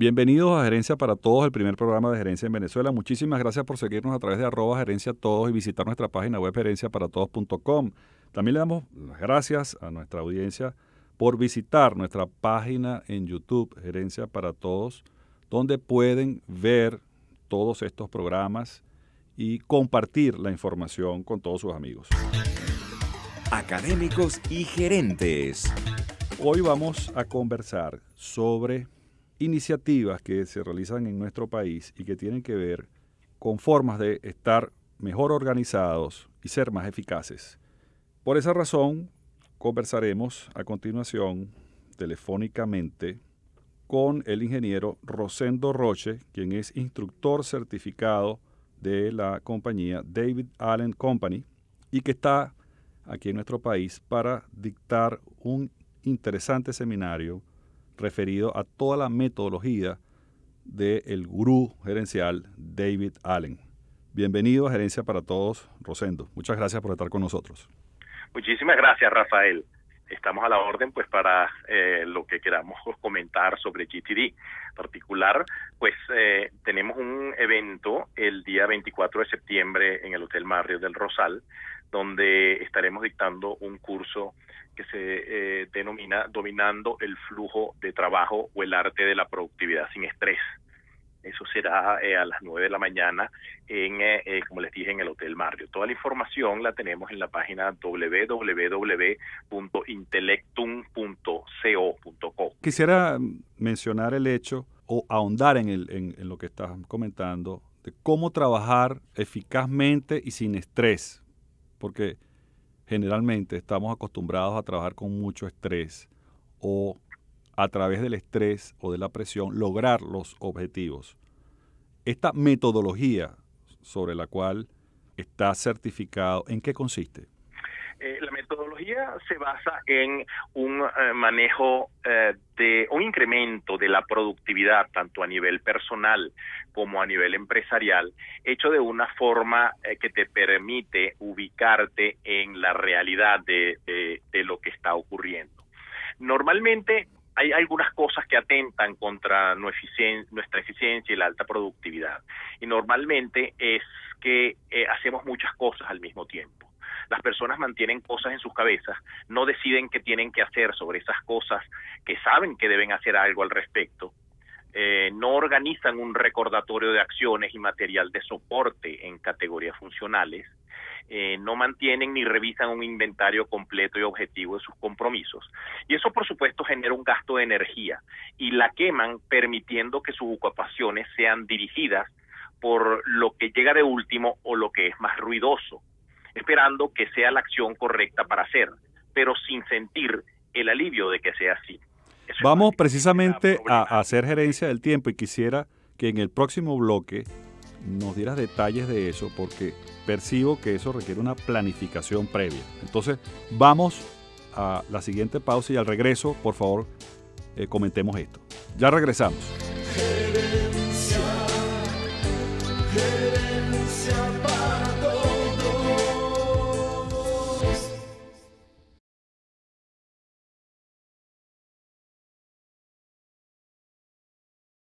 Bienvenidos a Gerencia para Todos, el primer programa de Gerencia en Venezuela. Muchísimas gracias por seguirnos a través de arroba gerencia todos y visitar nuestra página web gerenciaparatodos.com. También le damos las gracias a nuestra audiencia por visitar nuestra página en YouTube, Gerencia para Todos, donde pueden ver todos estos programas y compartir la información con todos sus amigos. Académicos y gerentes. Hoy vamos a conversar sobre iniciativas que se realizan en nuestro país y que tienen que ver con formas de estar mejor organizados y ser más eficaces. Por esa razón, conversaremos a continuación telefónicamente con el ingeniero Rosendo Roche, quien es instructor certificado de la compañía David Allen Company y que está aquí en nuestro país para dictar un interesante seminario referido a toda la metodología del el gurú gerencial David Allen. Bienvenido a Gerencia para Todos, Rosendo. Muchas gracias por estar con nosotros. Muchísimas gracias, Rafael. Estamos a la orden pues para eh, lo que queramos comentar sobre GTD. En particular, pues eh, tenemos un evento el día 24 de septiembre en el Hotel Marriott del Rosal donde estaremos dictando un curso que se eh, denomina Dominando el flujo de trabajo o el arte de la productividad sin estrés. Eso será eh, a las 9 de la mañana, en, eh, como les dije, en el Hotel Mario. Toda la información la tenemos en la página www.intelectum.co.co. Quisiera mencionar el hecho o ahondar en, en lo que estás comentando de cómo trabajar eficazmente y sin estrés porque generalmente estamos acostumbrados a trabajar con mucho estrés o a través del estrés o de la presión lograr los objetivos. Esta metodología sobre la cual está certificado, ¿en qué consiste? Eh, la metodología se basa en un eh, manejo eh, de un incremento de la productividad tanto a nivel personal como a nivel empresarial, hecho de una forma que te permite ubicarte en la realidad de, de lo que está ocurriendo. Normalmente hay algunas cosas que atentan contra nuestra eficiencia y la alta productividad. Y normalmente es que hacemos muchas cosas al mismo tiempo las personas mantienen cosas en sus cabezas, no deciden qué tienen que hacer sobre esas cosas, que saben que deben hacer algo al respecto. Eh, no organizan un recordatorio de acciones y material de soporte en categorías funcionales, eh, no mantienen ni revisan un inventario completo y objetivo de sus compromisos. Y eso, por supuesto, genera un gasto de energía y la queman permitiendo que sus ocupaciones sean dirigidas por lo que llega de último o lo que es más ruidoso esperando que sea la acción correcta para hacer, pero sin sentir el alivio de que sea así. Vamos precisamente a, hacer gerencia del tiempo y quisiera que en el próximo bloque nos dieras detalles de eso, porque percibo que eso requiere una planificación previa. Entonces, vamos a la siguiente pausa y al regreso, por favor, eh, comentemos esto. Ya regresamos.